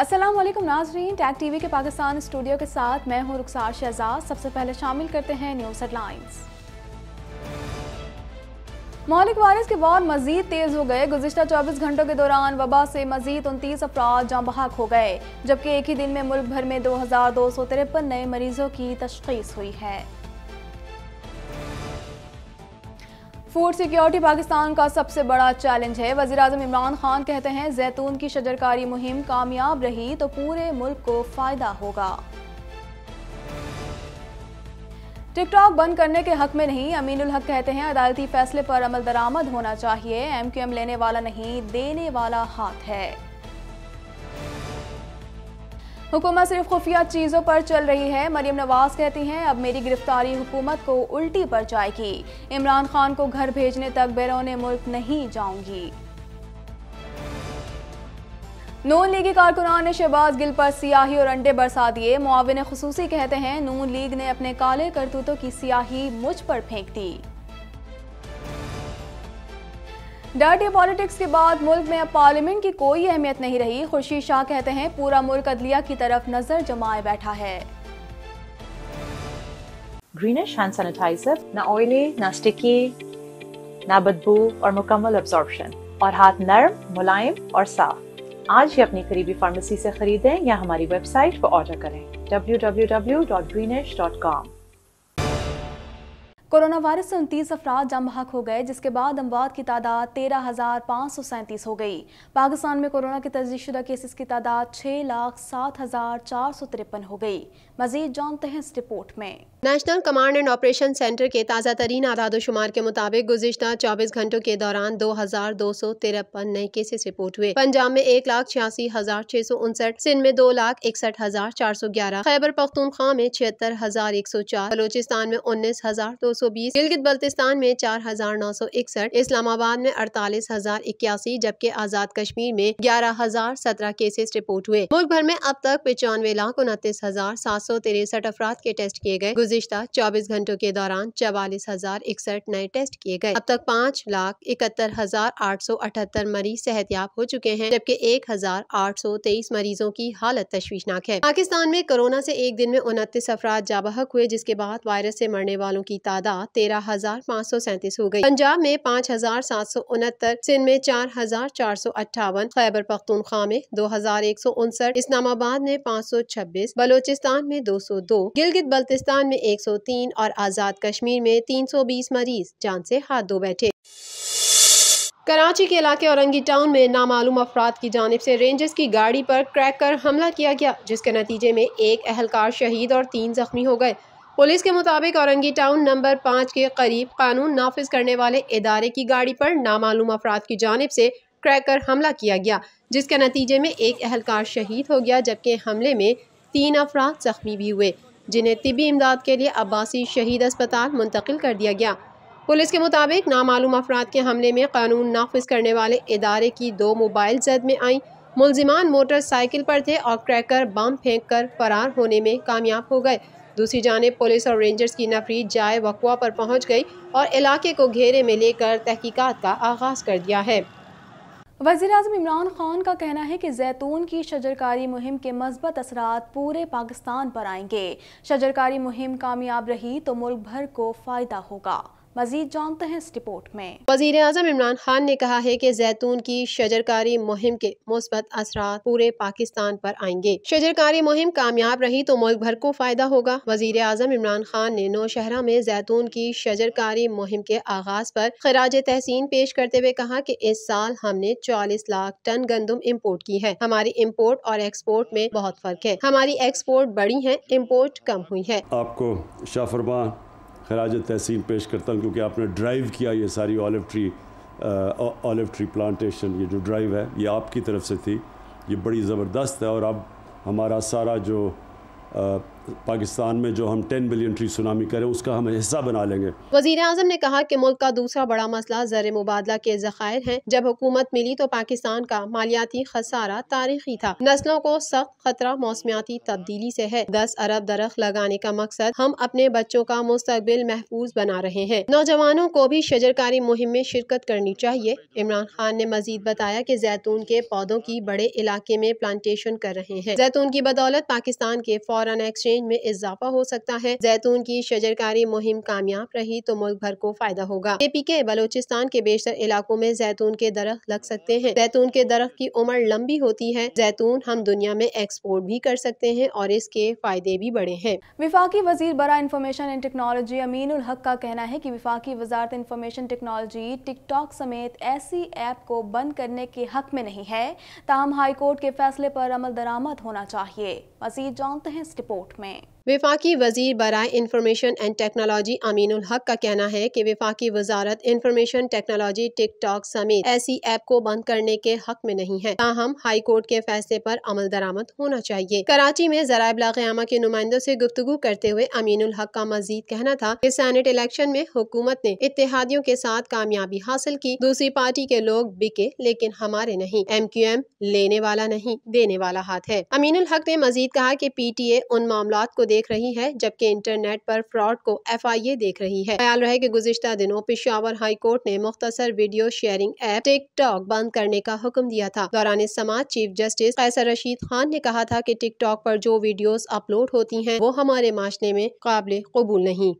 असलम नाजरीन tag TV के Pakistan studio के साथ मैं हूं रुखसार शहजाद सबसे पहले शामिल करते हैं न्यूज़ हेडलाइंस मौलिक वायरस के बाद मजीद तेज हो गए गुजशत 24 घंटों के दौरान वबा से मजीद उनतीस अफराद जाँ बहाक हो गए जबकि एक ही दिन में मुल्क भर में दो हजार दो सौ तिरपन नए मरीजों की तशखीस हुई है फूड सिक्योरिटी पाकिस्तान का सबसे बड़ा चैलेंज है वजीर अजम इमरान खान कहते हैं जैतून की शजरकारी मुहिम कामयाब रही तो पूरे मुल्क को फ़ायदा होगा टिकटॉक बंद करने के हक में नहीं अमीनुल हक कहते हैं अदालती फैसले पर अमल दरामद होना चाहिए एमक्यूएम लेने वाला नहीं देने वाला हाथ है हुकूमत सिर्फ खुफिया चीज़ों पर चल रही है मरियम नवाज कहती हैं अब मेरी गिरफ्तारी हुकूमत को उल्टी पर जाएगी इमरान खान को घर भेजने तक बैरून मुल्क नहीं जाऊंगी नून लीगी कारकुनान ने शहबाज गिल पर सियाही और अंडे बरसा दिए मुआविन खसूसी कहते हैं नून लीग ने अपने काले करतूतों की सियाही मुझ पर फेंक दी डर्टी पॉलिटिक्स के बाद मुल्क में अब पार्लियामेंट की कोई अहमियत नहीं रही खुर्शीद शाह कहते हैं पूरा मुल्क अदलिया की तरफ नजर जमाए बैठा है ग्रीनिश हैंड सैनिटाइजर ना ऑयली ना स्टिकी ना बदबू और मुकम्मल अब्जॉर्प्शन और हाथ नर्म मुलायम और साफ आज ही अपनी करीबी फार्मेसी से खरीदें या हमारी वेबसाइट पर ऑर्डर करें www.greenish.com कोरोना वायरस से उनतीस अफराद जम हक हो गए जिसके बाद अमवात की तादाद तेरह हज़ार पाँच सौ सैंतीस हो गई पाकिस्तान में कोरोना के तस्दीशुदा केसेस की तादाद छः लाख सात हज़ार चार सौ तिरपन हो गई मजीद जानते हैं इस रिपोर्ट में national command and operation centre के ताज़ा तरीन आदाद शुमार के मुताबिक गुजशत 24 घंटों के दौरान दो हजार दो सौ तिरपन नए केसेस रिपोर्ट हुए पंजाब में एक लाख छियासी हजार छह सौ उनसठ सिंध में दो लाख इकसठ हजार चार सौ ग्यारह खैबर पख्तूनख्वा में छिहत्तर हजार एक सौ चार बलोचिस्तान में उन्नीस हजार दो सौ बीस गिलगित बल्तिस्तान में चार हजार नौ सौ इकसठ इस्लामाबाद में अड़तालीस हजार इक्यासी जबकि आज़ाद कश्मीर में ग्यारह हजार सत्रह केसेस रिपोर्ट हुए मुल्क भर में अब तक पचानवे लाख उनतीस हजार सात सात सौ तिरसठ अफराद के टेस्ट किए गए गुजशत चौबीस घंटों के दौरान चवालीस हजार इकसठ नए टेस्ट किए गए अब तक पाँच लाख इकहत्तर हजार आठ सौ अठहत्तर मरीज याब हो चुके हैं जबकि एक हजार आठ सौ तेईस मरीजों की हालत तश्वीशनाक है पाकिस्तान में कोरोना से एक दिन में उनतीस अफराद जाबहक हुए जिसके बाद वायरस से मरने वालों की तादाद तेरह हजार पाँच सौ सैंतीस हो गई पंजाब में पाँच हजार सात सौ उनहत्तर सिंध में चार हजार चार सौ अट्ठावन खैबर पख्तूनख्वा में दो हजार एक सौ उनसठ इस्लामाबाद में पाँच सौ छब्बीस बलोचिस्तान में 202, गिलगित बल्तिस्तान में 103 और आज़ाद कश्मीर में 320 मरीज जान से हाथ धो बैठे कराची के इलाके औरंगी टाउन में नामालूम अफराद की जानब से रेंजर्स की गाड़ी पर क्रैक कर हमला किया गया जिसके नतीजे में एक अहलकार शहीद और तीन जख्मी हो गए पुलिस के मुताबिक औरंगी टाउन नंबर पाँच के करीब कानून नाफिज करने वाले इदारे की गाड़ी पर नामालूम अफराद की जानब से क्रैक कर हमला किया गया जिसके नतीजे में एक अहलकार शहीद हो गया जबकि हमले में तीन अफराद जख्मी भी हुए जिन्हें तिबी इमदाद के लिए अब्बासी शहीद अस्पताल मुंतकिल कर दिया गया पुलिस के मुताबिक नामालूम अफराद के हमले में कानून नाफज करने वाले इदारे की दो मोबाइल जद में आई मुलजिमान मोटरसाइकिल पर थे और क्रैकर बम फेंक कर फरार होने में कामयाब हो गए दूसरी जानब पुलिस और रेंजर्स की नफरी जाए वकुआ पर पहुंच गई और इलाके को घेरे में लेकर तहकीकात का आगाज़ कर दिया है वजी अजम इमरान खान का कहना है कि जैतून की शजरकारी मुहिम के मस्बत असरा पूरे पाकिस्तान पर आएंगे शजरकारी मुहिम कामयाब रही तो मुल्क भर को फ़ायदा होगा मजीद जानते हैं इस रिपोर्ट में वजीर अजम इमरान खान ने कहा है की जैतून की शजरकारी मुहिम के मुस्बत असरा पूरे पाकिस्तान आरोप आएंगे शजरकारी मुहिम कामयाब रही तो मुल्क भर को फायदा होगा वजीर अजम इमरान खान ने नौशहरा में जैतून की शजरकारी मुहिम के आगाज आरोप खराज तहसीन पेश करते हुए कहा की इस साल हमने चालीस लाख टन गंदम इम्पोर्ट की है हमारी इम्पोर्ट और एक्सपोर्ट में बहुत फर्क है हमारी एक्सपोर्ट बड़ी है इम्पोर्ट कम हुई है आपको शाह खराज तहसीन पेश करता हूँ क्योंकि आपने ड्राइव किया ये सारी olive tree olive tree plantation ये जो ड्राइव है ये आपकी तरफ से थी ये बड़ी ज़बरदस्त है और अब हमारा सारा जो uh, पाकिस्तान में जो हम 10 बिलियन ट्री सुनामी करें उसका हम हिस्सा बना लेंगे वजीर अजम ने कहा कि मुल्क का दूसरा बड़ा मसला जर मुबादला के जखायर है जब हुकूमत मिली तो पाकिस्तान का मालियाती खसारा तारीखी था नस्लों को सख्त खतरा मौसमियाती तब्दीली से है दस अरब दरख्त लगाने का मकसद हम अपने बच्चों का मुस्तबिल महफूज बना रहे हैं नौजवानों को भी शजरकारी मुहिम में शिरकत करनी चाहिए इमरान खान ने मजीद बताया की जैतून के पौधों की बड़े इलाके में प्लांटेशन कर रहे हैं जैतून की बदौलत पाकिस्तान के फॉरन एक्सचेंज एक्सचेंज में इजाफा हो सकता है जैतून की शजरकारी मुहिम कामयाब रही तो मुल्क भर को फायदा होगा ए पी के बलोचिस्तान के बेशतर इलाकों में जैतून के दरख्त लग सकते हैं जैतून के दरख्त की उम्र लंबी होती है जैतून हम दुनिया में एक्सपोर्ट भी कर सकते हैं और इसके फायदे भी बड़े हैं विफाकी वजीर बरा information and technology Amin ul Haq का कहना है की विफाकी वजारत इंफॉर्मेशन टेक्नोलॉजी टिकटॉक समेत ऐसी ऐप को बंद करने के हक में नहीं है हाई हाईकोर्ट के फैसले पर अमल दरामद होना चाहिए मजीद जानते हैं इस रिपोर्ट में checkmate. विफाकी वजीर बरए इंफॉर्मेशन एंड टेक्नोलॉजी अमीनुल हक का कहना है कि विफाकी वजारत इंफॉर्मेशन टेक्नोलॉजी टिकटॉक समेत ऐसी ऐप को बंद करने के हक में नहीं है ताहम हाई कोर्ट के फैसले पर अमल दरामद होना चाहिए कराची में जराब लागामा के नुमाइंदों से गुफ्तगू करते हुए अमीनुल हक का मजीद कहना था कि सैनेट इलेक्शन में हुकूमत ने इतिहादियों के साथ कामयाबी हासिल की दूसरी पार्टी के लोग बिके लेकिन हमारे नहीं एम क्यू एम लेने वाला नहीं देने वाला हाथ है अमीनुल हक ने मजीद कहा की पी टी ए उन मामला को देख रही है जबकि इंटरनेट पर फ्रॉड को एफ आई ए देख रही है ख्याल रहे की गुजशत दिनों पिशावर हाई कोर्ट ने मुख्तर वीडियो शेयरिंग ऐप टिकटॉक बंद करने का हुक्म दिया था दौरान समाज चीफ जस्टिस कैसर रशीद खान ने कहा था की टिकटॉक पर जो वीडियो अपलोड होती है वो हमारे माशरे में काबिल कबूल नहीं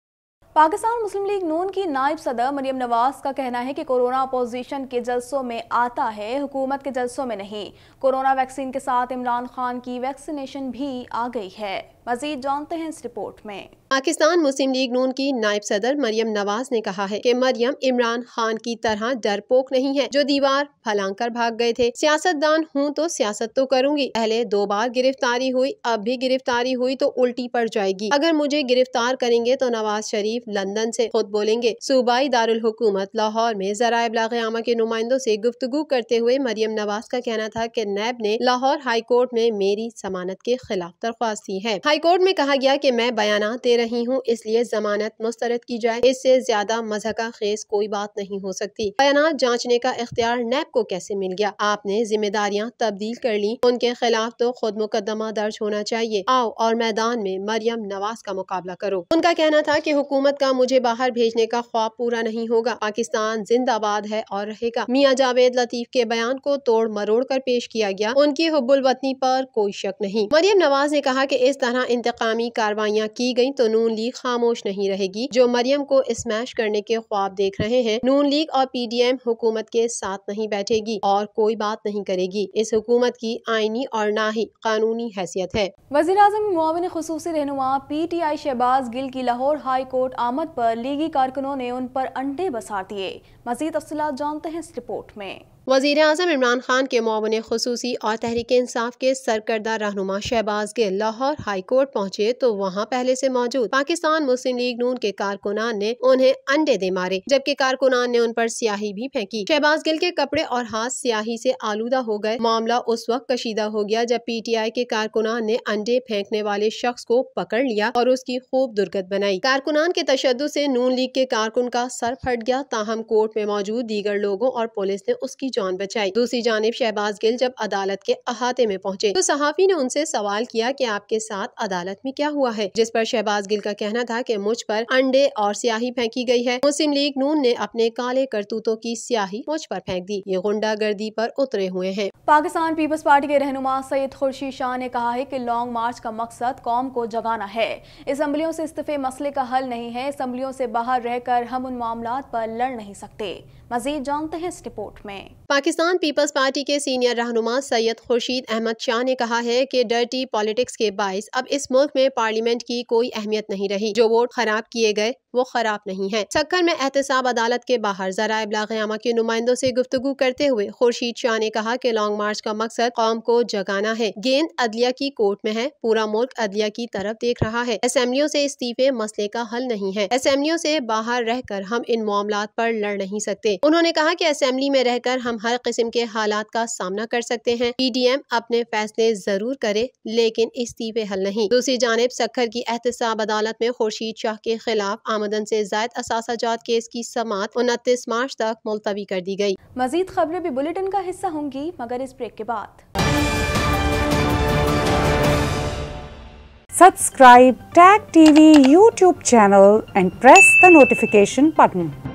पाकिस्तान मुस्लिम लीग नून की नायब सदर मरियम नवाज का कहना है कि कोरोना अपोजिशन के जलसों में आता है हुकूमत के जलसों में नहीं कोरोना वैक्सीन के साथ इमरान खान की वैक्सीनेशन भी आ गई है मजीद जानते हैं इस रिपोर्ट में पाकिस्तान मुस्लिम लीग नून की नायब सदर मरियम नवाज ने कहा है कि मरियम इमरान खान की तरह डरपोक नहीं है जो दीवार फलांग कर भाग गए थे सियासतदान हूँ तो सियासत तो करूँगी पहले दो बार गिरफ्तारी हुई अब भी गिरफ्तारी हुई तो उल्टी पड़ जाएगी अगर मुझे गिरफ्तार करेंगे तो नवाज शरीफ लंदन से खुद बोलेंगे सूबाई दारुल हुकूमत लाहौर में जरा इबलागामा के नुमाइंदों से गुफ्तगु करते हुए मरियम नवाज का कहना था की नैब ने लाहौर हाई कोर्ट में मेरी जमानत के खिलाफ दरख्वास्त दी है हाईकोर्ट में कहा गया कि मैं बयान दे रही हूँ इसलिए जमानत मुस्तरद की जाए इससे ज्यादा मजहका खेस कोई बात नहीं हो सकती बयान जाँचने का इख्तियार नैब को कैसे मिल गया आपने जिम्मेदारियाँ तब्दील कर ली उनके खिलाफ तो खुद मुकदमा दर्ज होना चाहिए आओ और मैदान में मरियम नवाज का मुकाबला करो उनका कहना था की हुकूमत का मुझे बाहर भेजने का ख्वाब पूरा नहीं होगा पाकिस्तान जिंदाबाद है और रहेगा मियाँ जावेद लतीफ के बयान को तोड़ मरोड़ कर पेश किया गया उनकी हुबुल वतनी आरोप कोई शक नहीं मरियम नवाज ने कहा की इस तरह इंतकामी कार्रवाइयाँ की गयी तो नून लीग खामोश नहीं रहेगी जो मरियम को स्मैश करने के ख्वाब देख रहे हैं नून लीग और पी डी एम हुकूमत के साथ नहीं बैठेगी और कोई बात नहीं करेगी इस हुकूमत की आईनी और ना ही कानूनी हैसियत है वजी अजम मुआवन खसूस रहनुमा P T I Shahbaz Gill की लाहौर हाई कोर्ट आमद पर लीगी कारकुनों ने उन पर अंडे बसा दिए मजीद तफसलात जानते हैं इस रिपोर्ट में वजीर अजम इमरान खान के मामून खसूस और तहरीक इंसाफ के सरकर्दा रहनुमा शहबाज गिल लाहौर हाई कोर्ट पहुँचे तो वहाँ पहले ऐसी मौजूद पाकिस्तान मुस्लिम लीग नून के कारकुनान ने उन्हें अंडे दे मारे जबकि कारकुनान ने उन पर स्याही भी फेंकी शहबाज गिल के कपड़े और हाथ स्याही ऐसी आलूदा हो गए मामला उस वक्त कशीदा हो गया जब पी टी आई के कारकुनान ने अंडे फेंकने वाले शख्स को पकड़ लिया और उसकी खूब दुर्गत बनाई कारकुनान के तशद ऐसी नून लीग के कारकुन का सर फट गया ताहम कोर्ट में मौजूद दीगर लोगों और पुलिस ने उसकी जान बचाई दूसरी जानब शहबाज गिल जब अदालत के अहाते में पहुँचे तो सहाफ़ी ने उनसे सवाल किया की आपके साथ अदालत में क्या हुआ है जिस पर शहबाज गिल का कहना था की मुझ पर अंडे और स्याही फेंकी गयी है मुस्लिम लीग नून ने अपने काले करतूतों की स्याही मुझ पर फेंक दी ये गुंडागर्दी पर उतरे हुए हैं पाकिस्तान पीपल्स पार्टी के रहनुमा सैयद खुर्शीद शाह ने कहा है कि लॉन्ग मार्च का मकसद कौम को जगाना है इसम्बलियों से इस्तीफे मसले का हल नहीं है इसम्बलियों से बाहर रहकर हम उन मामला पर लड़ नहीं सकते मजीद जानते हैं इस रिपोर्ट में पाकिस्तान पीपल्स पार्टी के सीनियर रहनुमा सैयद खुर्शीद अहमद शाह ने कहा है कि डर्टी पॉलिटिक्स के बायस अब इस मुल्क में पार्लियामेंट की कोई अहमियत नहीं रही जो वोट खराब किए गए वो खराब नहीं है चक्कर में एहतसाब अदालत के बाहर जरा इबलागयामा के नुमाइंदों ऐसी गुफ्तु करते हुए खुर्शीद शाह ने कहा की लॉन्ग मार्च का मकसद कौम को जगाना है गेंद अदलिया की कोर्ट में है पूरा मुल्क अदलिया की तरफ देख रहा है असम्बलियों ऐसी इस्तीफे मसले का हल नहीं है असम्बलियों ऐसी बाहर रह कर हम इन मामला आरोप लड़ नहीं सकते उन्होंने कहा की असम्बली में रहकर हम हर किस्म के हालात का सामना कर सकते हैं पी डी एम अपने फैसले जरूर करे लेकिन इस्तीफे हल नहीं दूसरी जानब सखर की एहतसाब अदालत में खुर्शीद शाह के खिलाफ आम आमदन ऐसी जायद असाजात केस की समात उनतीस मार्च तक मुलतवी कर दी गयी मजीद खबरें भी बुलेटिन का हिस्सा होंगी मगर इस ब्रेक के बाद Subscribe Tag TV YouTube channel and press the notification button.